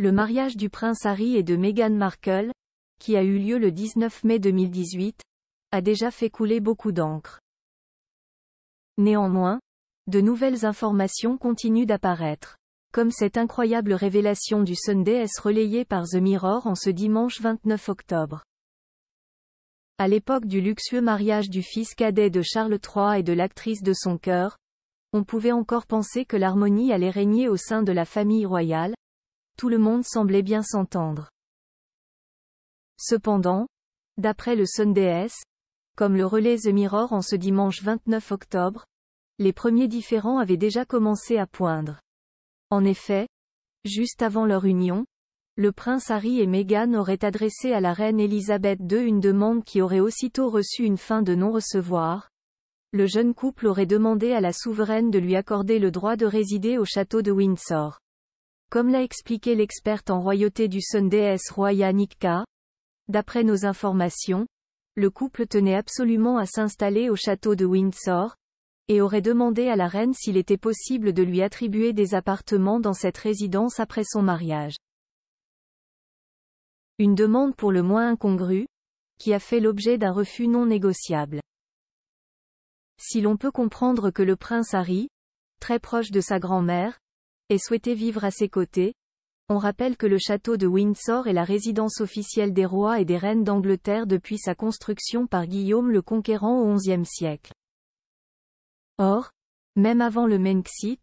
Le mariage du prince Harry et de Meghan Markle, qui a eu lieu le 19 mai 2018, a déjà fait couler beaucoup d'encre. Néanmoins, de nouvelles informations continuent d'apparaître. Comme cette incroyable révélation du Sunday S relayée par The Mirror en ce dimanche 29 octobre. À l'époque du luxueux mariage du fils cadet de Charles III et de l'actrice de son cœur, on pouvait encore penser que l'harmonie allait régner au sein de la famille royale, tout le monde semblait bien s'entendre. Cependant, d'après le Sunday S, comme le relais The Mirror en ce dimanche 29 octobre, les premiers différends avaient déjà commencé à poindre. En effet, juste avant leur union, le prince Harry et Meghan auraient adressé à la reine Elisabeth II une demande qui aurait aussitôt reçu une fin de non-recevoir. Le jeune couple aurait demandé à la souveraine de lui accorder le droit de résider au château de Windsor. Comme l'a expliqué l'experte en royauté du Sun S. Roya Nikka, d'après nos informations, le couple tenait absolument à s'installer au château de Windsor, et aurait demandé à la reine s'il était possible de lui attribuer des appartements dans cette résidence après son mariage. Une demande pour le moins incongrue, qui a fait l'objet d'un refus non négociable. Si l'on peut comprendre que le prince Harry, très proche de sa grand-mère, et souhaitait vivre à ses côtés. On rappelle que le château de Windsor est la résidence officielle des rois et des reines d'Angleterre depuis sa construction par Guillaume le Conquérant au XIe siècle. Or, même avant le Menxit,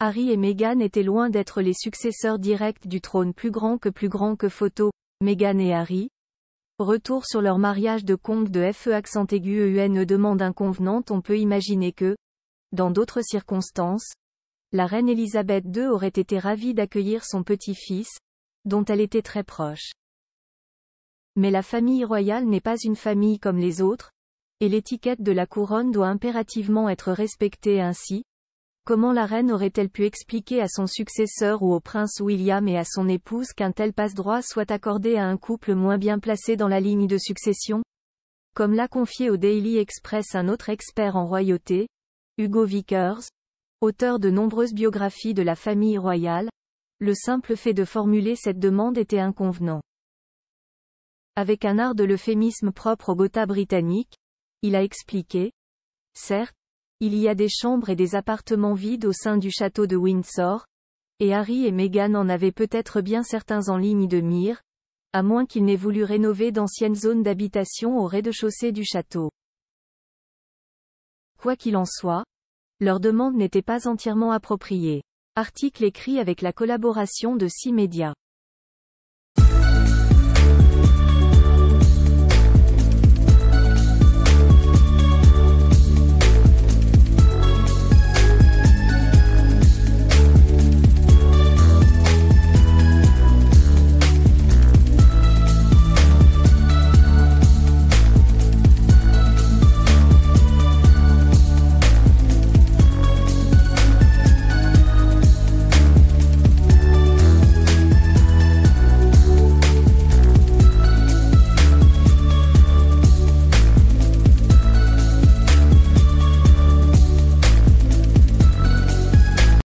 Harry et Meghan étaient loin d'être les successeurs directs du trône plus grand que plus grand que photo, Meghan et Harry. Retour sur leur mariage de comte de FE accent aigu e e demande inconvenante on peut imaginer que, dans d'autres circonstances, la reine Élisabeth II aurait été ravie d'accueillir son petit-fils, dont elle était très proche. Mais la famille royale n'est pas une famille comme les autres, et l'étiquette de la couronne doit impérativement être respectée ainsi. Comment la reine aurait-elle pu expliquer à son successeur ou au prince William et à son épouse qu'un tel passe-droit soit accordé à un couple moins bien placé dans la ligne de succession Comme l'a confié au Daily Express un autre expert en royauté, Hugo Vickers, Auteur de nombreuses biographies de la famille royale, le simple fait de formuler cette demande était inconvenant. Avec un art de l'euphémisme propre au Gotha britannique, il a expliqué, certes, il y a des chambres et des appartements vides au sein du château de Windsor, et Harry et Meghan en avaient peut-être bien certains en ligne de mire, à moins qu'ils n'aient voulu rénover d'anciennes zones d'habitation au rez-de-chaussée du château. Quoi qu'il en soit, leur demande n'était pas entièrement appropriée. Article écrit avec la collaboration de six médias.